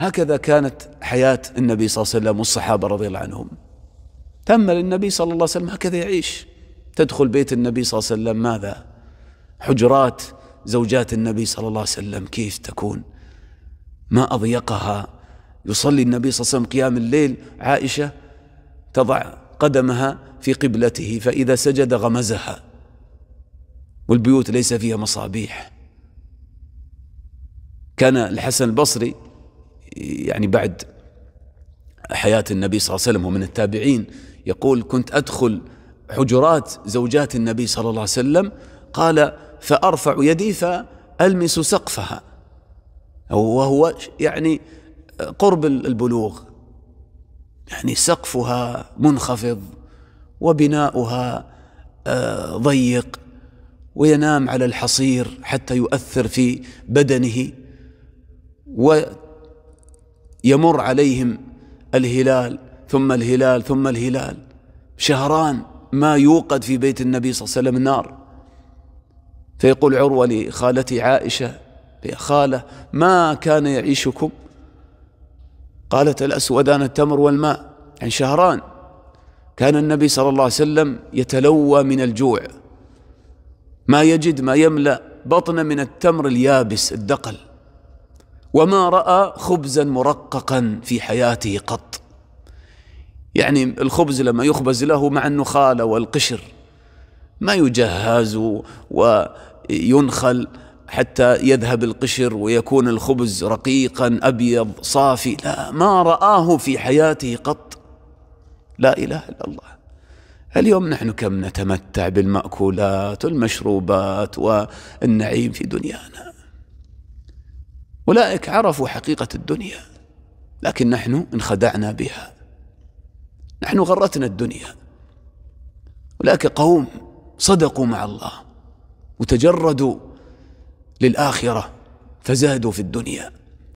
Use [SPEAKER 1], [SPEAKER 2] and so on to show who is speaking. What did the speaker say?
[SPEAKER 1] هكذا كانت حياة النبي صلى الله عليه وسلم والصحابة رضي الله عنهم تم للنبي صلى الله عليه وسلم هكذا يعيش تدخل بيت النبي صلى الله عليه وسلم ماذا حجرات زوجات النبي صلى الله عليه وسلم كيف تكون ما أضيقها يصلي النبي صلى الله عليه وسلم قيام الليل عائشة تضع قدمها في قبلته فإذا سجد غمزها والبيوت ليس فيها مصابيح كان الحسن البصري يعني بعد حياة النبي صلى الله عليه وسلم ومن التابعين يقول كنت أدخل حجرات زوجات النبي صلى الله عليه وسلم قال فأرفع يدي فألمس سقفها وهو يعني قرب البلوغ يعني سقفها منخفض وبناؤها آه، ضيق وينام على الحصير حتى يؤثر في بدنه يمر عليهم الهلال ثم الهلال ثم الهلال شهران ما يوقد في بيت النبي صلى الله عليه وسلم النار فيقول عروة لخالتي عائشة يا خالة ما كان يعيشكم قالت الأسودان التمر والماء عن يعني شهران كان النبي صلى الله عليه وسلم يتلوى من الجوع ما يجد ما يملأ بطن من التمر اليابس الدقل وما راى خبزا مرققا في حياته قط يعني الخبز لما يخبز له مع النخاله والقشر ما يجهز وينخل حتى يذهب القشر ويكون الخبز رقيقا ابيض صافي لا ما راه في حياته قط لا اله الا الله اليوم نحن كم نتمتع بالماكولات والمشروبات والنعيم في دنيانا أولئك عرفوا حقيقة الدنيا لكن نحن انخدعنا بها نحن غرتنا الدنيا أولئك قوم صدقوا مع الله وتجردوا للآخرة فزادوا في الدنيا